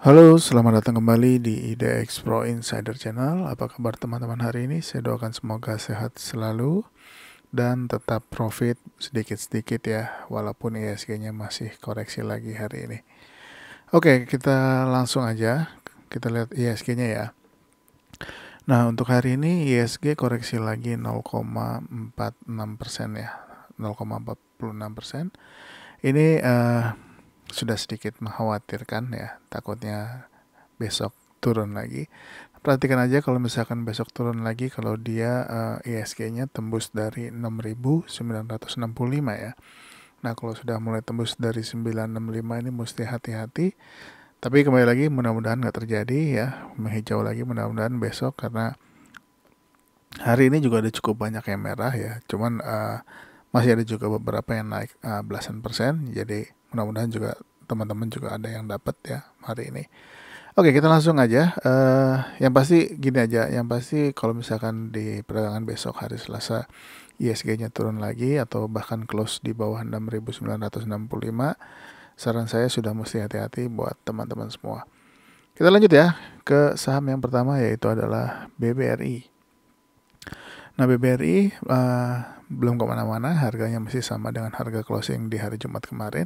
Halo, selamat datang kembali di IDX Pro Insider Channel. Apa kabar teman-teman hari ini? Saya doakan semoga sehat selalu dan tetap profit sedikit-sedikit ya, walaupun ISG-nya e masih koreksi lagi hari ini. Oke, kita langsung aja. Kita lihat ISG-nya e ya. Nah, untuk hari ini ISG e koreksi lagi 0,46% ya. 0,46%. Ini uh, sudah sedikit mengkhawatirkan ya, takutnya besok turun lagi. Perhatikan aja kalau misalkan besok turun lagi kalau dia uh, eh, ISG-nya tembus dari 6965 ya. Nah, kalau sudah mulai tembus dari 965 ini mesti hati-hati. Tapi kembali lagi mudah-mudahan nggak terjadi ya. Menghijau lagi mudah-mudahan besok karena hari ini juga ada cukup banyak yang merah ya. Cuman uh, masih ada juga beberapa yang naik uh, belasan persen jadi mudah-mudahan juga teman-teman juga ada yang dapat ya hari ini Oke kita langsung aja. Uh, yang pasti gini aja, yang pasti kalau misalkan di perdagangan besok hari Selasa ISG-nya turun lagi atau bahkan close di bawah 6.965, saran saya sudah mesti hati-hati buat teman-teman semua. Kita lanjut ya ke saham yang pertama yaitu adalah BBRI. Nah BBRI uh, eh, belum kemana-mana, harganya masih sama dengan harga closing di hari Jumat kemarin.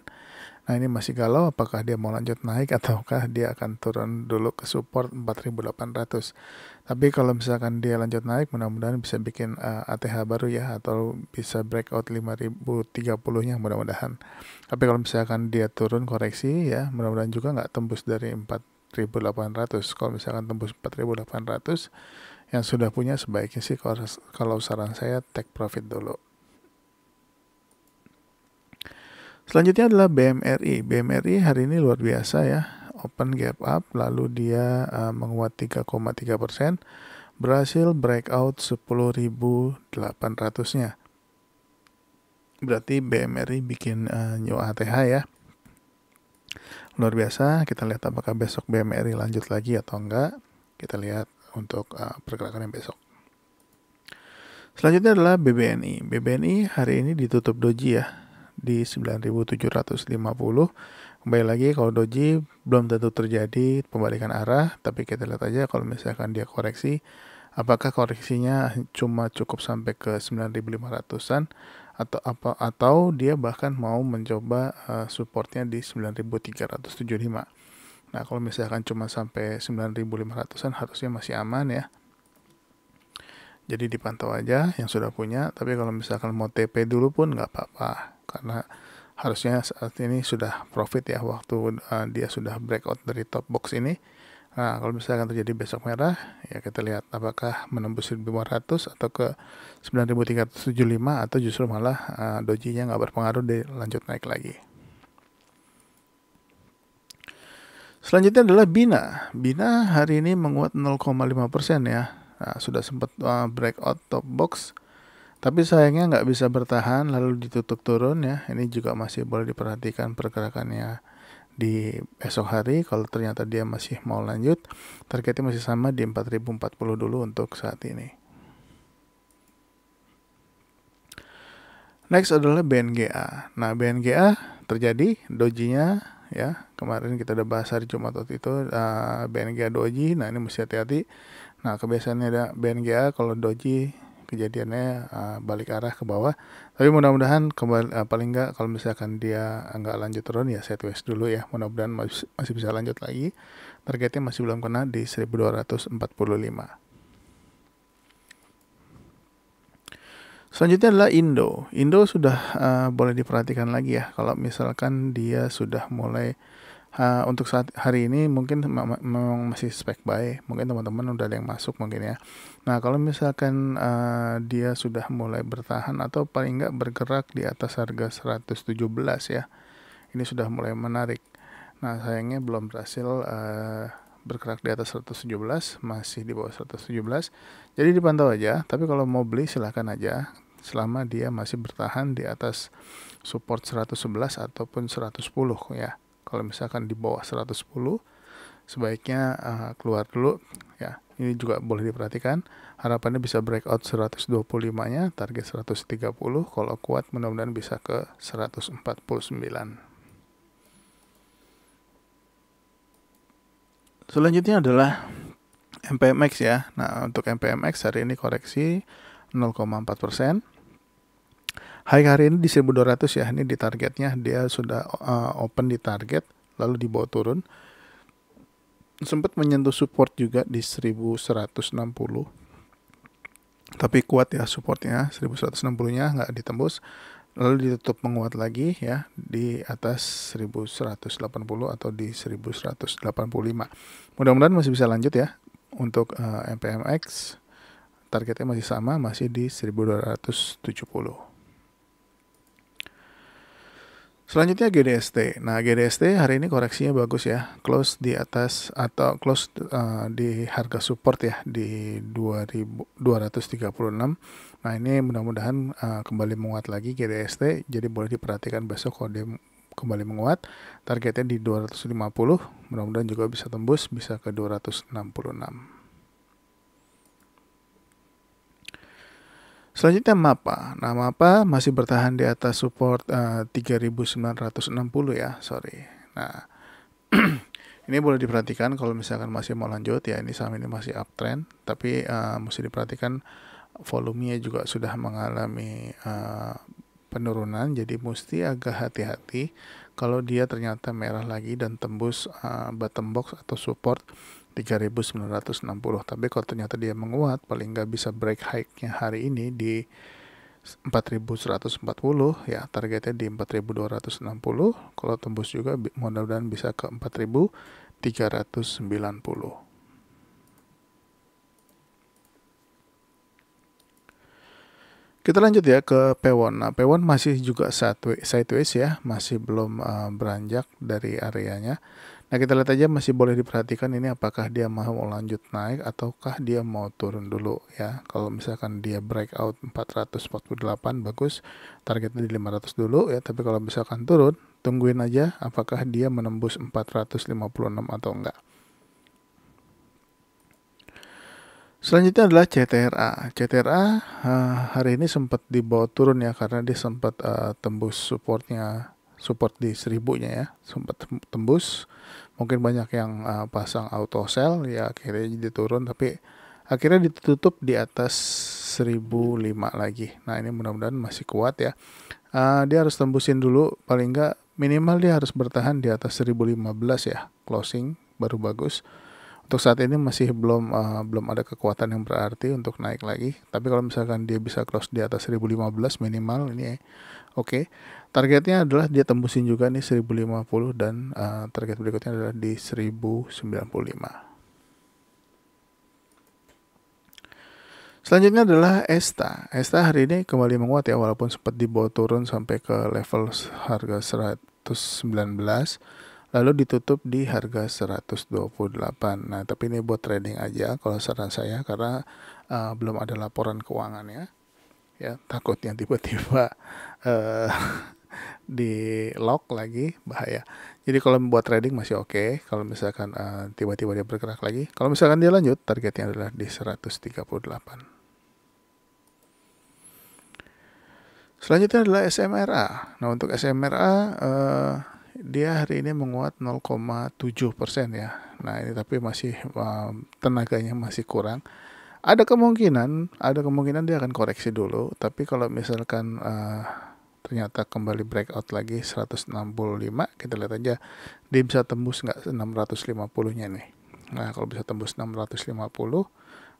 Nah ini masih galau apakah dia mau lanjut naik ataukah dia akan turun dulu ke support 4800. Tapi kalau misalkan dia lanjut naik mudah-mudahan bisa bikin uh, eh, ATH baru ya atau bisa breakout 5030-nya mudah-mudahan. Tapi kalau misalkan dia turun koreksi ya mudah-mudahan juga nggak tembus dari 4800. Kalau misalkan tembus 4800 yang sudah punya sebaiknya sih kalau saran saya take profit dulu. Selanjutnya adalah BMRI. BMRI hari ini luar biasa ya. Open gap up lalu dia uh, menguat 3,3 persen. Berhasil breakout 10.800-nya. Berarti BMRI bikin uh, eh, new ATH ya. Luar biasa, kita lihat apakah besok BMRI lanjut lagi atau enggak. Kita lihat untuk uh, pergerakan yang besok. Selanjutnya adalah BBNI. BBNI hari ini ditutup doji ya di 9750. Kembali lagi kalau doji belum tentu terjadi pembalikan arah, tapi kita lihat aja kalau misalkan dia koreksi, apakah koreksinya cuma cukup sampai ke 9500-an atau apa atau dia bahkan mau mencoba uh, supportnya di 9375. Nah, kalau misalkan cuma sampai 9.500-an harusnya masih aman ya. Jadi dipantau aja yang sudah punya, tapi kalau misalkan mau TP dulu pun nggak apa-apa. Karena harusnya saat ini sudah profit ya, waktu uh, dia sudah breakout dari top box ini. Nah, kalau misalkan terjadi besok merah, ya kita lihat apakah menembus 1.500 atau ke 9.375 atau justru malah uh, dojinya nggak berpengaruh, dilanjut lanjut naik lagi. Selanjutnya adalah Bina. Bina hari ini menguat 0,5% persen ya. Nah, sudah sempat uh, eh, breakout top box. Tapi sayangnya nggak bisa bertahan lalu ditutup turun ya. Ini juga masih boleh diperhatikan pergerakannya di esok hari. Kalau ternyata dia masih mau lanjut, targetnya masih sama di 4040 dulu untuk saat ini. Next adalah BNGA. Nah, BNGA terjadi dojinya ya kemarin kita udah bahas hari Jumat waktu itu uh, eh, BNGA doji nah ini mesti hati-hati nah kebiasaannya ada BNGA kalau doji kejadiannya uh, balik arah ke bawah tapi mudah-mudahan kembali uh, paling nggak kalau misalkan dia nggak lanjut turun ya saya tulis dulu ya mudah-mudahan masih, masih bisa lanjut lagi targetnya masih belum kena di 1245 Selanjutnya adalah Indo. Indo sudah uh, boleh diperhatikan lagi ya kalau misalkan dia sudah mulai uh, untuk saat hari ini mungkin memang masih spek buy mungkin teman-teman udah ada yang masuk mungkin ya nah kalau misalkan uh, dia sudah mulai bertahan atau paling nggak bergerak di atas harga 117 ya ini sudah mulai menarik nah sayangnya belum berhasil uh, bergerak di atas 117 masih di bawah 117 jadi dipantau aja tapi kalau mau beli silahkan aja selama dia masih bertahan di atas support 111 ataupun 110 ya. Kalau misalkan di bawah 110 sebaiknya uh, keluar dulu ya. Ini juga boleh diperhatikan. Harapannya bisa breakout 125-nya, target 130. Kalau kuat mudah-mudahan bisa ke 149. Selanjutnya adalah MPMX ya. Nah, untuk MPMX hari ini koreksi 0,4 persen. High hari ini di 1200 ya, ini di targetnya dia sudah uh, open di target lalu dibawa turun. Sempat menyentuh support juga di 1160. Tapi kuat ya supportnya, 1160-nya nggak ditembus. Lalu ditutup menguat lagi ya di atas 1180 atau di 1185. Mudah-mudahan masih bisa lanjut ya untuk uh, eh, MPMX. Targetnya masih sama, masih di 1270. Selanjutnya GDST. Nah, GDST hari ini koreksinya bagus ya. Close di atas atau close uh, di harga support ya di 2236. Nah, ini mudah-mudahan uh, kembali menguat lagi GDST. Jadi boleh diperhatikan besok kalau dia kembali menguat. Targetnya di 250. Mudah-mudahan juga bisa tembus bisa ke 266. Selanjutnya MAPA. Nah, MAPA masih bertahan di atas support eh, uh, 3960 ya, sorry. Nah, ini boleh diperhatikan kalau misalkan masih mau lanjut ya, ini saham ini masih uptrend, tapi uh, mesti diperhatikan volumenya juga sudah mengalami uh, penurunan, jadi mesti agak hati-hati kalau dia ternyata merah lagi dan tembus uh, bottom box atau support 3960 tapi kalau ternyata dia menguat paling nggak bisa break high-nya hari ini di 4140 ya targetnya di 4260 kalau tembus juga mudah-mudahan bisa ke 4390 Kita lanjut ya ke P1. Nah, P1 masih juga sideways ya, masih belum uh, beranjak dari areanya. Nah kita lihat aja masih boleh diperhatikan ini apakah dia mau lanjut naik ataukah dia mau turun dulu ya. Kalau misalkan dia breakout 448 bagus, targetnya di 500 dulu ya. Tapi kalau misalkan turun, tungguin aja apakah dia menembus 456 atau enggak. Selanjutnya adalah CTRA. CTRA eh, hari ini sempat dibawa turun ya karena dia sempat uh, tembus supportnya support di seribunya ya, sempat tembus mungkin banyak yang uh, pasang auto sell ya akhirnya jadi turun tapi akhirnya ditutup di atas 1005 lagi nah ini mudah-mudahan masih kuat ya uh, dia harus tembusin dulu paling nggak minimal dia harus bertahan di atas 1015 ya closing baru bagus untuk saat ini masih belum uh, belum ada kekuatan yang berarti untuk naik lagi. Tapi kalau misalkan dia bisa cross di atas 1015 minimal ini ya, oke. Okay. Targetnya adalah dia tembusin juga nih 1050 dan uh, target berikutnya adalah di 1095. Selanjutnya adalah Esta. Esta hari ini kembali menguat ya walaupun sempat dibawa turun sampai ke level harga 119 lalu ditutup di harga 128. Nah, tapi ini buat trading aja kalau saran saya karena uh, belum ada laporan keuangannya. Ya, takutnya tiba-tiba uh, di lock lagi bahaya. Jadi kalau membuat trading masih oke, okay. kalau misalkan tiba eh, tiba-tiba dia bergerak lagi, kalau misalkan dia lanjut targetnya adalah di 138. Selanjutnya adalah SMRA. Nah, untuk SMRA uh, dia hari ini menguat 0,7 persen ya. Nah ini tapi masih um, tenaganya masih kurang. Ada kemungkinan, ada kemungkinan dia akan koreksi dulu. Tapi kalau misalkan uh, ternyata kembali breakout lagi 165, kita lihat aja dia bisa tembus nggak 650-nya nih. Nah kalau bisa tembus 650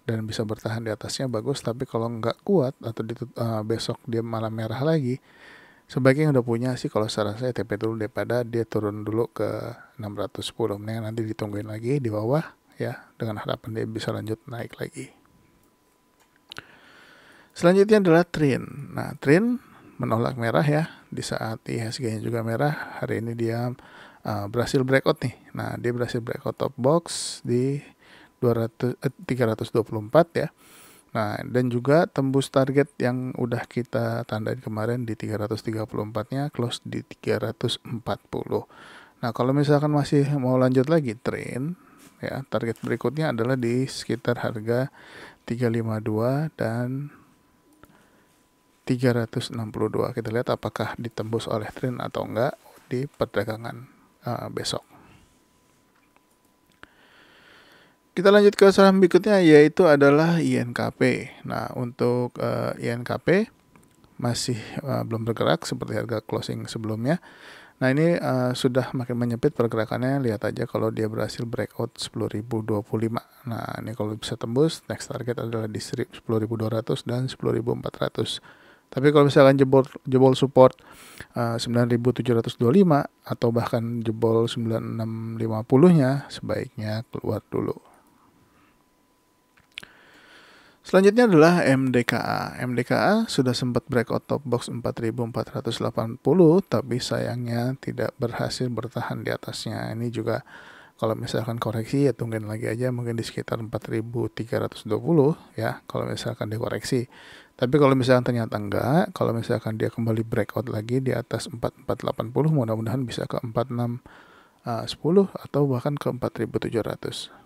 dan bisa bertahan di atasnya bagus. Tapi kalau nggak kuat atau di, uh, besok dia malah merah lagi, sebaiknya yang udah punya sih kalau saran saya TP dulu daripada dia turun dulu ke 610 mendingan nanti ditungguin lagi di bawah ya dengan harapan dia bisa lanjut naik lagi selanjutnya adalah Trin nah Trin menolak merah ya di saat IHSG nya juga merah hari ini dia uh, berhasil breakout nih nah dia berhasil breakout top box di 200, eh, 324 ya Nah, dan juga tembus target yang udah kita tandain kemarin di 334-nya close di 340. Nah, kalau misalkan masih mau lanjut lagi train, ya, target berikutnya adalah di sekitar harga 352 dan 362. Kita lihat apakah ditembus oleh train atau enggak di perdagangan uh, besok. Kita lanjut ke saham berikutnya yaitu adalah INKP. Nah, untuk uh, eh, INKP masih uh, belum bergerak seperti harga closing sebelumnya. Nah, ini uh, sudah makin menyempit pergerakannya. Lihat aja kalau dia berhasil breakout 10.025. Nah, ini kalau bisa tembus next target adalah di 10.200 dan 10.400. Tapi kalau misalkan jebol jebol support uh, 9725 atau bahkan jebol 9650-nya sebaiknya keluar dulu. Selanjutnya adalah MDKA. MDKA sudah sempat breakout top box 4480 tapi sayangnya tidak berhasil bertahan di atasnya. Ini juga kalau misalkan koreksi ya tungguin lagi aja mungkin di sekitar 4320 ya kalau misalkan dikoreksi. Tapi kalau misalkan ternyata enggak, kalau misalkan dia kembali breakout lagi di atas 4480 mudah-mudahan bisa ke 4610 eh, atau bahkan ke 4700.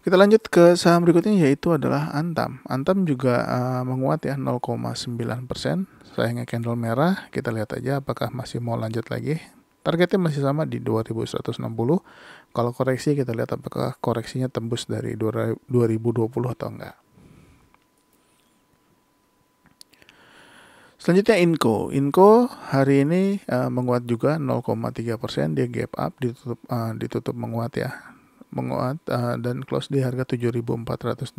Kita lanjut ke saham berikutnya yaitu adalah Antam. Antam juga uh, menguat ya 0,9 persen. Sayangnya candle merah, kita lihat aja apakah masih mau lanjut lagi. Targetnya masih sama di 2160. Kalau koreksi kita lihat apakah koreksinya tembus dari 2020 atau enggak. Selanjutnya Inco. Inco hari ini uh, menguat juga 0,3 persen, dia gap up ditutup uh, ditutup menguat ya menguat uh, dan close di harga 7425.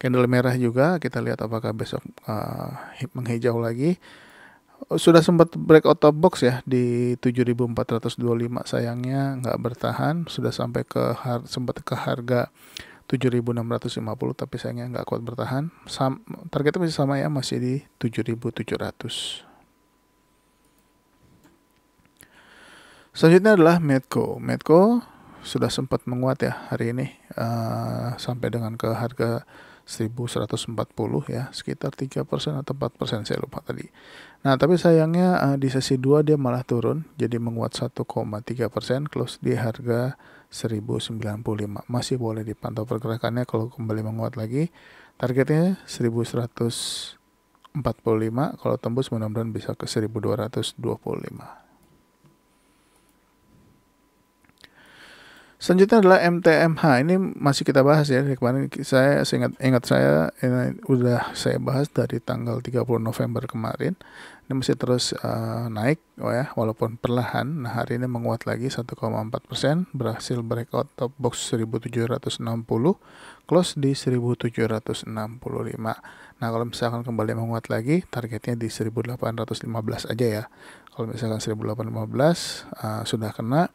Candle merah juga kita lihat apakah besok uh, menghijau lagi. Sudah sempat break out of box ya di 7425 sayangnya nggak bertahan sudah sampai ke har sempat ke harga 7650 tapi sayangnya nggak kuat bertahan. Sam targetnya masih sama ya masih di 7700. Selanjutnya adalah Medco. Medco sudah sempat menguat ya hari ini uh, sampai dengan ke harga 1140 ya sekitar 3% atau 4% saya lupa tadi. Nah, tapi sayangnya uh, di sesi 2 dia malah turun jadi menguat 1,3% close di harga 1095. Masih boleh dipantau pergerakannya kalau kembali menguat lagi. Targetnya 1145 kalau tembus mudah-mudahan bisa ke 1225. Selanjutnya adalah MTMH. Ini masih kita bahas ya. Dari kemarin saya ingat ingat saya ini udah saya bahas dari tanggal 30 November kemarin. Ini masih terus uh, naik oh ya walaupun perlahan. Nah, hari ini menguat lagi 1,4% berhasil breakout top box 1760 close di 1765. Nah, kalau misalkan kembali menguat lagi targetnya di 1815 aja ya. Kalau misalkan 1815 uh, eh, sudah kena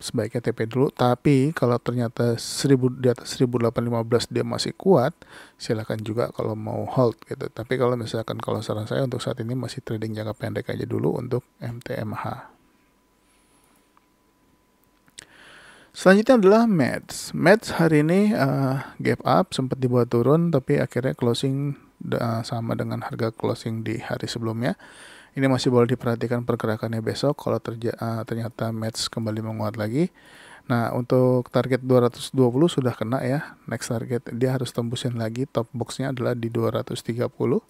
sebaiknya TP dulu tapi kalau ternyata 1000 di atas 1815 dia masih kuat silahkan juga kalau mau hold gitu tapi kalau misalkan kalau saran saya untuk saat ini masih trading jangka pendek aja dulu untuk MTMH Selanjutnya adalah Mets. Mets hari ini uh, gap up sempat dibuat turun tapi akhirnya closing uh, sama dengan harga closing di hari sebelumnya ini masih boleh diperhatikan pergerakannya besok kalau terja, uh, ternyata match kembali menguat lagi. Nah, untuk target 220 sudah kena ya. Next target dia harus tembusin lagi top boxnya adalah di 230.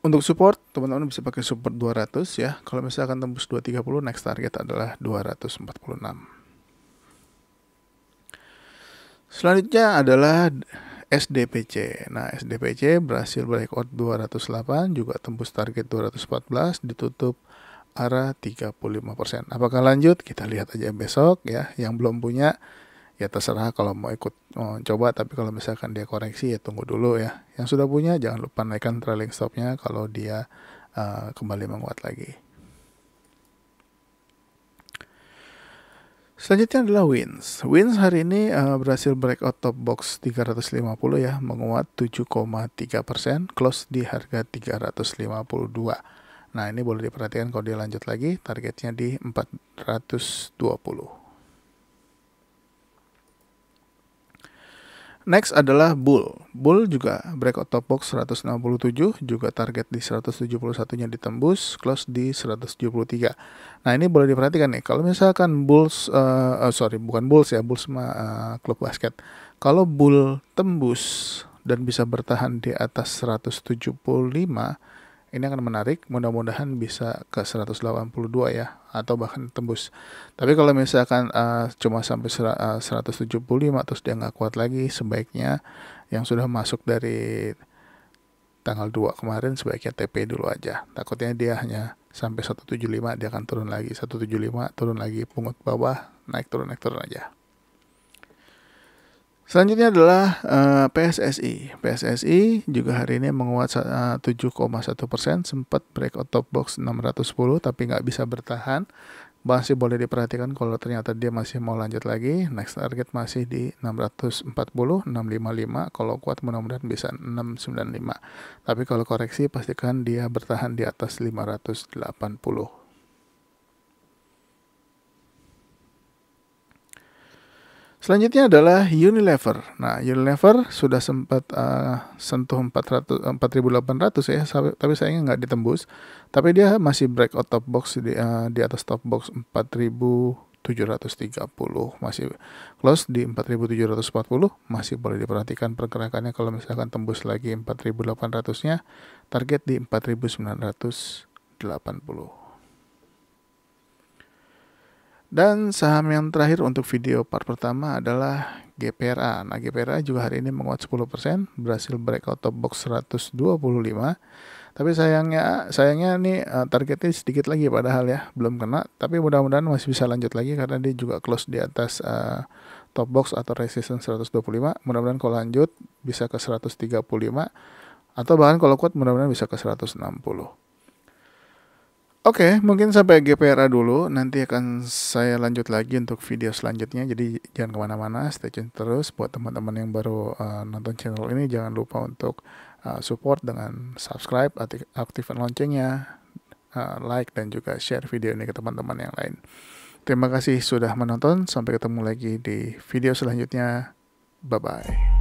Untuk support, teman-teman bisa pakai support 200 ya. Kalau misalkan tembus 230, next target adalah 246. Selanjutnya adalah SDPC. Nah, SDPC berhasil breakout 208 juga tembus target 214 ditutup arah 35%. Apakah lanjut? Kita lihat aja besok ya. Yang belum punya ya terserah kalau mau ikut mau coba tapi kalau misalkan dia koreksi ya tunggu dulu ya. Yang sudah punya jangan lupa naikkan trailing stopnya kalau dia uh, kembali menguat lagi. Selanjutnya adalah Wins. Wins hari ini uh, berhasil breakout top box 350 ya, menguat 7,3 persen, close di harga 352. Nah ini boleh diperhatikan kalau dia lanjut lagi, targetnya di 420. Next adalah Bull. Bull juga breakout top box 167, juga target di 171-nya ditembus, close di 173. Nah ini boleh diperhatikan nih, kalau misalkan Bulls, uh, uh, sorry bukan Bulls ya, Bulls sama uh, klub basket. Kalau Bull tembus dan bisa bertahan di atas 175, ini akan menarik, mudah-mudahan bisa ke 182 ya atau bahkan tembus. Tapi kalau misalkan uh, cuma sampai ser, uh, 175 terus dia nggak kuat lagi, sebaiknya yang sudah masuk dari tanggal 2 kemarin sebaiknya TP dulu aja. Takutnya dia hanya sampai 175 dia akan turun lagi, 175 turun lagi, pungut bawah, naik turun naik turun aja. Selanjutnya adalah uh, eh, PSSI. PSSI juga hari ini menguat eh, uh, 7,1 persen, sempat breakout top box 610 tapi nggak bisa bertahan. Masih boleh diperhatikan kalau ternyata dia masih mau lanjut lagi. Next target masih di 640, 655. Kalau kuat mudah-mudahan bisa 695. Tapi kalau koreksi pastikan dia bertahan di atas 580. Selanjutnya adalah Unilever. Nah, Unilever sudah sempat uh, sentuh 4800 eh, ya, tapi sayangnya nggak ditembus. Tapi dia masih breakout top box di, uh, di atas top box 4730 masih close di 4740 masih boleh diperhatikan pergerakannya kalau misalkan tembus lagi 4800-nya target di 4980. Dan saham yang terakhir untuk video part pertama adalah GPRA. Nah, GPRA juga hari ini menguat 10%, berhasil breakout top box 125. Tapi sayangnya sayangnya nih eh, targetnya sedikit lagi padahal ya, belum kena, tapi mudah-mudahan masih bisa lanjut lagi karena dia juga close di atas uh, top box atau resistance 125. Mudah-mudahan kalau lanjut bisa ke 135 atau bahkan kalau kuat mudah-mudahan bisa ke 160. Oke, okay, mungkin sampai GPRA dulu. Nanti akan saya lanjut lagi untuk video selanjutnya. Jadi jangan kemana-mana, stay tune terus. Buat teman-teman yang baru uh, nonton channel ini, jangan lupa untuk uh, support dengan subscribe, aktif aktifkan loncengnya, uh, like, dan juga share video ini ke teman-teman yang lain. Terima kasih sudah menonton. Sampai ketemu lagi di video selanjutnya. Bye-bye.